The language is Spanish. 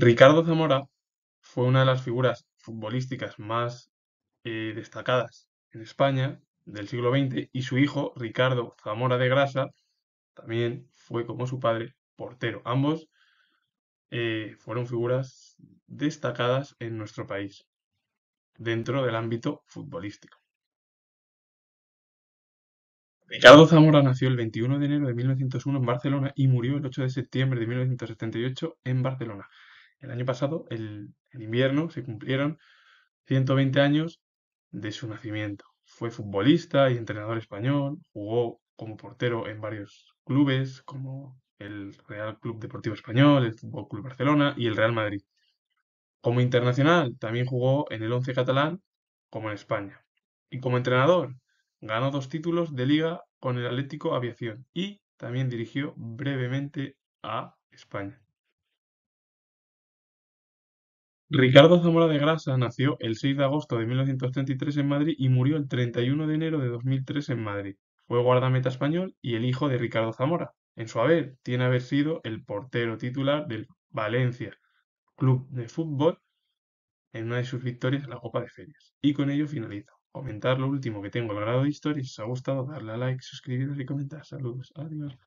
Ricardo Zamora fue una de las figuras futbolísticas más eh, destacadas en España del siglo XX y su hijo, Ricardo Zamora de Grasa, también fue como su padre portero. Ambos eh, fueron figuras destacadas en nuestro país dentro del ámbito futbolístico. Ricardo Zamora nació el 21 de enero de 1901 en Barcelona y murió el 8 de septiembre de 1978 en Barcelona el año pasado, el, invierno, se cumplieron 120 años de su nacimiento. Fue futbolista y entrenador español, jugó como portero en varios clubes, como el Real Club Deportivo Español, el Fútbol Club Barcelona y el Real Madrid. Como internacional, también jugó en el once catalán, como en España. Y como entrenador, ganó dos títulos de liga con el Atlético Aviación y también dirigió brevemente a España. Ricardo Zamora de Grasa nació el 6 de agosto de 1933 en Madrid y murió el 31 de enero de 2003 en Madrid. Fue guardameta español y el hijo de Ricardo Zamora. En su haber tiene haber sido el portero titular del Valencia Club de Fútbol en una de sus victorias en la Copa de Ferias. Y con ello finalizo. Comentar lo último que tengo el grado de historia. Si os ha gustado, darle a like, suscribiros y comentar. Saludos. Adiós.